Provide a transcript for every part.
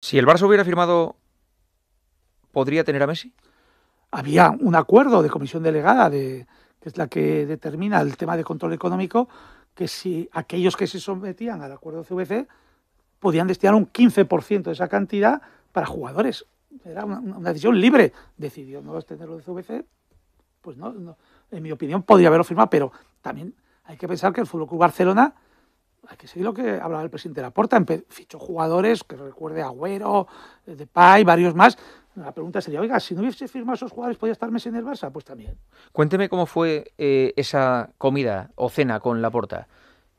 Si el Barça hubiera firmado, ¿podría tener a Messi? Había un acuerdo de comisión delegada, de, que es la que determina el tema de control económico, que si aquellos que se sometían al acuerdo CVC podían destinar un 15% de esa cantidad para jugadores. Era una, decisión libre. Decidió no tenerlo de CVC, pues no, en mi opinión podría haberlo firmado, pero también hay que pensar que el Fútbol Barcelona hay que seguir lo que hablaba el presidente de la Porta. Fichó jugadores, que recuerde Agüero, eh, Depay, varios más. La pregunta sería, oiga, si no hubiese firmado esos jugadores, ¿podría estar Messi en el Barça? Pues también. Cuénteme cómo fue eh, esa comida o cena con la Porta.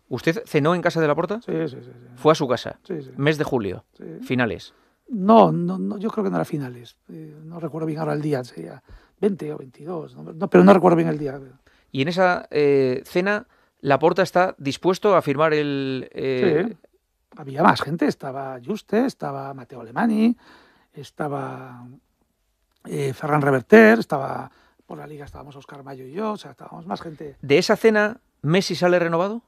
¿Usted cenó en casa de la Porta? Sí, sí, sí, Fue a su casa. Sí, sí. Mes de julio. Finales. No, no, yo creo que no era finales. Eh, no recuerdo bien ahora el día, sería 20 o 22, pero no recuerdo bien el día. Y en esa cena Laporta está dispuesto a firmar el. Eh, Había más gente, estaba Juste, estaba Mateo Alemani, estaba eh, Ferran Reverter, estaba por la liga estábamos Oscar Mayo y yo, o sea, estábamos más gente. ¿De esa cena Messi sale renovado?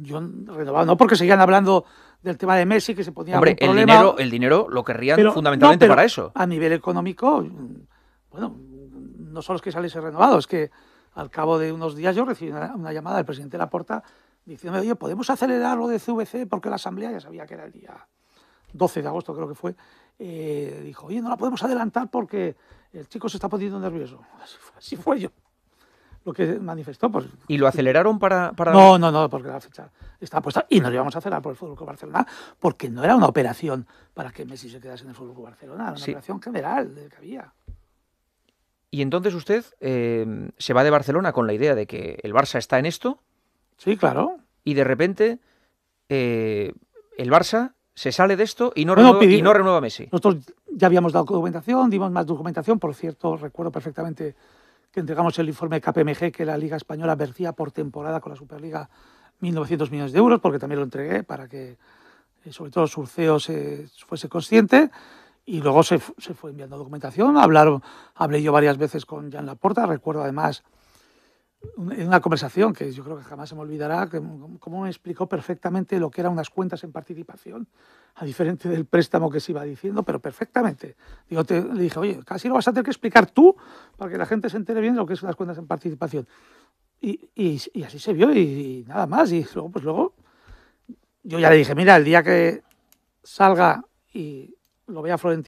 Yo renovado, no porque seguían hablando del tema de Messi, que se podía. Hombre, el dinero, el dinero lo querrían fundamentalmente para eso. A nivel económico, bueno, no solo es que sales renovado, es que al cabo de unos días yo recibí una, llamada del presidente Laporta diciéndome, oye, ¿podemos acelerar lo de CVC? Porque la asamblea ya sabía que era el día 12 de agosto, creo que fue. Eh, dijo, oye, no la podemos adelantar porque el chico se está poniendo nervioso. Así fue, yo lo que manifestó. Pues, ¿Y lo aceleraron para, para, No, no, no, porque la fecha estaba puesta y no le íbamos a acelerar por el Fútbol Club Barcelona, porque no era una operación para que Messi se quedase en el Fútbol Club Barcelona, era una operación general que había. Y entonces usted em, se va de Barcelona con la idea de que el Barça está en esto. Sí, claro. Y de repente eh, el Barça se sale de esto y no, renueva, y no renueva Messi. Nosotros ya habíamos dado documentación, dimos más documentación. Por cierto, recuerdo perfectamente que entregamos el informe KPMG que la Liga Española vertía por temporada con la Superliga 1.900 millones de euros, porque también lo entregué para que eh, sobre todo Surceo se fuese consciente. Y luego se, fue enviando documentación. hablaron hablé yo varias veces con Jan Laporta. Recuerdo además en una conversación que yo creo que jamás se me olvidará, que, cómo me explicó perfectamente lo que eran unas cuentas en participación, a diferente del préstamo que se iba diciendo, pero perfectamente. Digo, te, le dije, oye, casi lo vas a tener que explicar tú para que la gente se entere bien lo que son las cuentas en participación. Y, así se vio y, nada más. Y luego, pues luego, yo ya le dije, mira, el día que salga y lo veía Florentino.